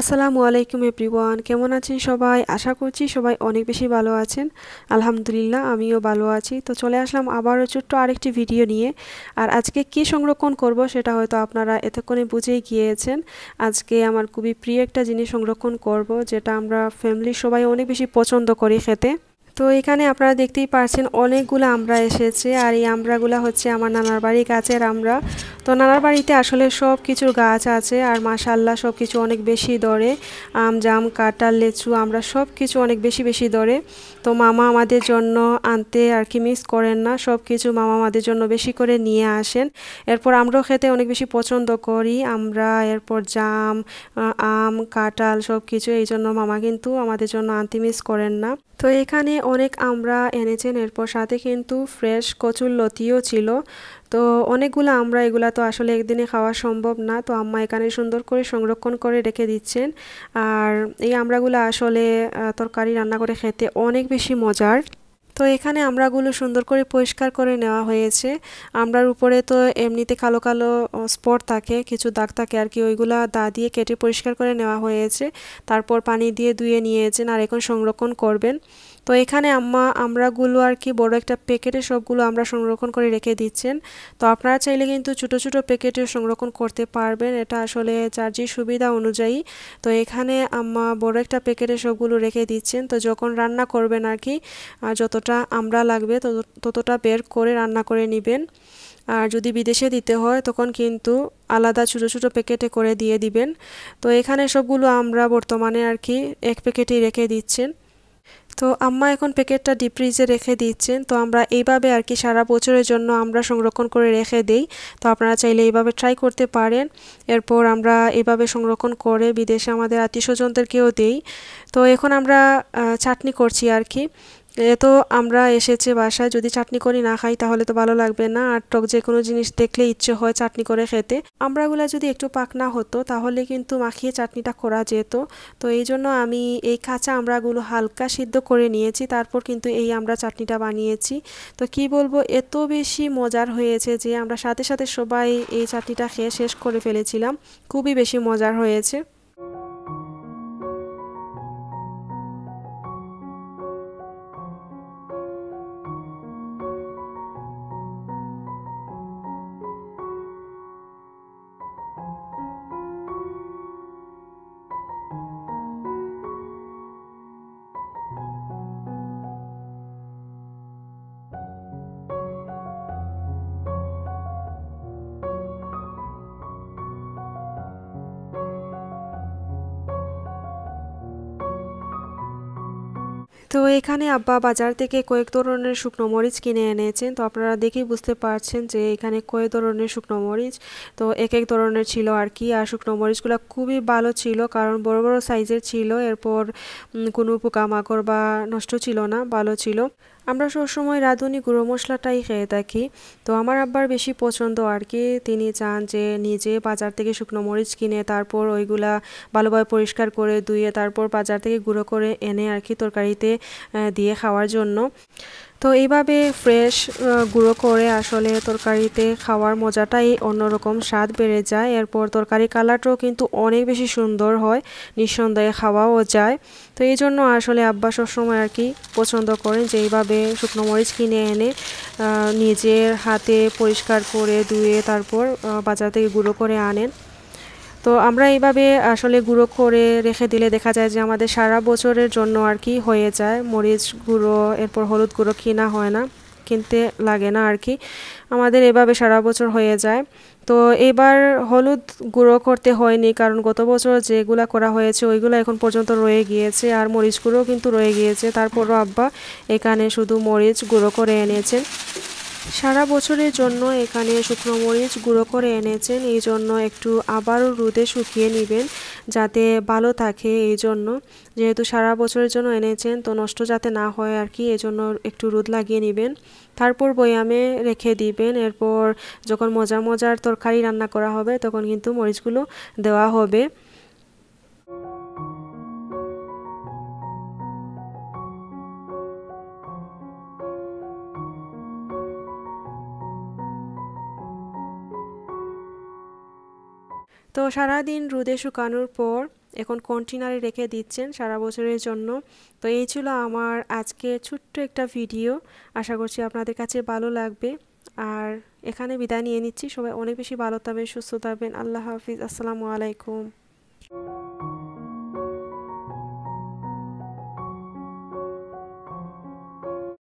আসসালামু আলাইকুম এভরিওয়ান কেমন আছেন সবাই আশা করছি সবাই অনেক বেশি ভালো আছেন আলহামদুলিল্লাহ আমিও ভালো আছি তো চলে আসলাম আবারও ছোট্ট আরেকটি ভিডিও নিয়ে আর আজকে কি সংরক্ষণ করব সেটা হয়তো আপনারা এতক্ষণে বুঝেই গিয়েছেন আজকে আমার খুবই প্রিয় একটা জিনিস সংরক্ষণ করব যেটা আমরা ফ্যামিলির সবাই অনেক বেশি পছন্দ করি খেতে তো এখানে আপনারা দেখতেই পারছেন অনেকগুলো আমরা এসেছে আর এই আমরাগুলো হচ্ছে আমার নানার বাড়ি গাছের আমরা তো নানার বাড়িতে আসলে সব কিছুর গাছ আছে আর মাশাল্লাহ সব কিছু অনেক বেশি দরে আম জাম কাঁঠাল লেচু আমরা সব কিছু অনেক বেশি বেশি দরে তো মামা আমাদের জন্য আনতে আর কি মিস করেন না সব কিছু মামা আমাদের জন্য বেশি করে নিয়ে আসেন এরপর আমরাও খেতে অনেক বেশি পছন্দ করি আমরা এরপর জাম আম কাঁঠাল সব কিছু এই জন্য মামা কিন্তু আমাদের জন্য আনতে মিস করেন না তো এখানে অনেক আমরা এনেছেন এরপর সাথে কিন্তু ফ্রেশ কচুর লতিও ছিল তো অনেকগুলো আমরা এগুলা তো আসলে একদিনে খাওয়া সম্ভব না তো আম্মা এখানে সুন্দর করে সংরক্ষণ করে রেখে দিচ্ছেন আর এই আমরাগুলো আসলে তরকারি রান্না করে খেতে অনেক বেশি মজার তো এখানে আমড়াগুলো সুন্দর করে পরিষ্কার করে নেওয়া হয়েছে আমড়ার উপরে তো এমনিতে কালো কালো স্পট থাকে কিছু দাগ থাকে আর কি ওইগুলো দা দিয়ে কেটে পরিষ্কার করে নেওয়া হয়েছে তারপর পানি দিয়ে ধুয়ে নিয়েছেন আর এখন সংরক্ষণ করবেন তো এখানে আম্মা আমরাগুলো আর কি বড় একটা প্যাকেটে সবগুলো আমরা সংরক্ষণ করে রেখে দিচ্ছেন তো আপনারা চাইলে কিন্তু ছোট ছোট প্যাকেটে সংরক্ষণ করতে পারবেন এটা আসলে চার্জির সুবিধা অনুযায়ী তো এখানে আম্মা বড় একটা প্যাকেটে সবগুলো রেখে দিচ্ছেন তো যখন রান্না করবেন আর কি যতটা আমরা লাগবে ততটা বের করে রান্না করে নেবেন আর যদি বিদেশে দিতে হয় তখন কিন্তু আলাদা ছোটো ছোটো প্যাকেটে করে দিয়ে দিবেন তো এখানে সবগুলো আমরা বর্তমানে আর কি এক প্যাকেটেই রেখে দিচ্ছেন তো আম্মা এখন প্যাকেটটা ডিপ ফ্রিজে রেখে দিচ্ছেন তো আমরা এইভাবে আর কি সারা বছরের জন্য আমরা সংরক্ষণ করে রেখে দেই তো আপনারা চাইলে এইভাবে ট্রাই করতে পারেন এরপর আমরা এইভাবে সংরক্ষণ করে বিদেশে আমাদের আত্মীয় স্বজনদেরকেও দেই তো এখন আমরা চাটনি করছি আর কি তো আমরা এসেছে বাসায় যদি চাটনি করে না খাই তাহলে তো ভালো লাগবে না আর টক যে কোনো জিনিস দেখলে ইচ্ছে হয় চাটনি করে খেতে আমরাগুলা যদি একটু পাক না হতো তাহলে কিন্তু মাখিয়ে চাটনিটা করা যেত তো এই জন্য আমি এই কাঁচা আমরাগুলো হালকা সিদ্ধ করে নিয়েছি তারপর কিন্তু এই আমরা চাটনিটা বানিয়েছি তো কি বলবো এত বেশি মজার হয়েছে যে আমরা সাথে সাথে সবাই এই চাটনিটা খেয়ে শেষ করে ফেলেছিলাম খুবই বেশি মজার হয়েছে তো এখানে আব্বা বাজার থেকে কয়েক ধরনের শুকনো মরিচ কিনে এনেছেন তো আপনারা দেখেই বুঝতে পারছেন যে এখানে কয়েক ধরনের শুকনো মরিচ তো এক এক ধরনের ছিল আর কি আর শুকনো মরিচগুলো খুবই ভালো ছিল কারণ বড় বড় সাইজের ছিল এরপর কোনো পোকামাকড় বা নষ্ট ছিল না ভালো ছিল আমরা সবসময় রাঁধুনি গুঁড়ো মশলাটাই খেয়ে থাকি তো আমার আব্বার বেশি পছন্দ আর কি তিনি চান যে নিজে বাজার থেকে শুকনো মরিচ কিনে তারপর ওইগুলা ভালোভাবে পরিষ্কার করে ধুয়ে তারপর বাজার থেকে গুঁড়ো করে এনে আর কি তরকারিতে দিয়ে খাওয়ার জন্য তো এইভাবে ফ্রেশ গুঁড়ো করে আসলে তরকারিতে খাওয়ার মজাটাই অন্যরকম স্বাদ বেড়ে যায় এরপর তরকারি কালারটাও কিন্তু অনেক বেশি সুন্দর হয় নিঃসন্দেহে খাওয়াও যায় তো এই জন্য আসলে আব্বা সবসময় আর কি পছন্দ করেন যে এইভাবে শুকনো মরিচ কিনে এনে নিজের হাতে পরিষ্কার করে ধুয়ে তারপর বাজার থেকে গুঁড়ো করে আনেন তো আমরা এইভাবে আসলে গুঁড়ো করে রেখে দিলে দেখা যায় যে আমাদের সারা বছরের জন্য আর কি হয়ে যায় মরিচ গুঁড়ো এরপর হলুদ গুঁড়ো কিনা হয় না কিনতে লাগে না আর কি আমাদের এভাবে সারা বছর হয়ে যায় তো এবার হলুদ গুঁড়ো করতে হয়নি কারণ গত বছর যেগুলা করা হয়েছে ওইগুলো এখন পর্যন্ত রয়ে গিয়েছে আর মরিচ গুঁড়ো কিন্তু রয়ে গিয়েছে তারপরও আব্বা এখানে শুধু মরিচ গুঁড়ো করে এনেছেন সারা বছরের জন্য এখানে শুকনো মরিচ গুঁড়ো করে এনেছেন এই জন্য একটু আবারও রোদে শুকিয়ে নেবেন যাতে ভালো থাকে এই জন্য যেহেতু সারা বছরের জন্য এনেছেন তো নষ্ট যাতে না হয় আর কি এই জন্য একটু রোদ লাগিয়ে নেবেন তারপর বয়ামে রেখে দিবেন এরপর যখন মজার মজার তরকারি রান্না করা হবে তখন কিন্তু মরিচগুলো দেওয়া হবে তো সারাদিন রোদে শুকানোর পর এখন কন্টেনারে রেখে দিচ্ছেন সারা বছরের জন্য তো এই ছিল আমার আজকে ছোট্ট একটা ভিডিও আশা করছি আপনাদের কাছে ভালো লাগবে আর এখানে বিদায় নিয়ে নিচ্ছি সবাই অনেক বেশি ভালো থাকবেন সুস্থ থাকবেন আল্লাহ হাফিজ আসসালামু আলাইকুম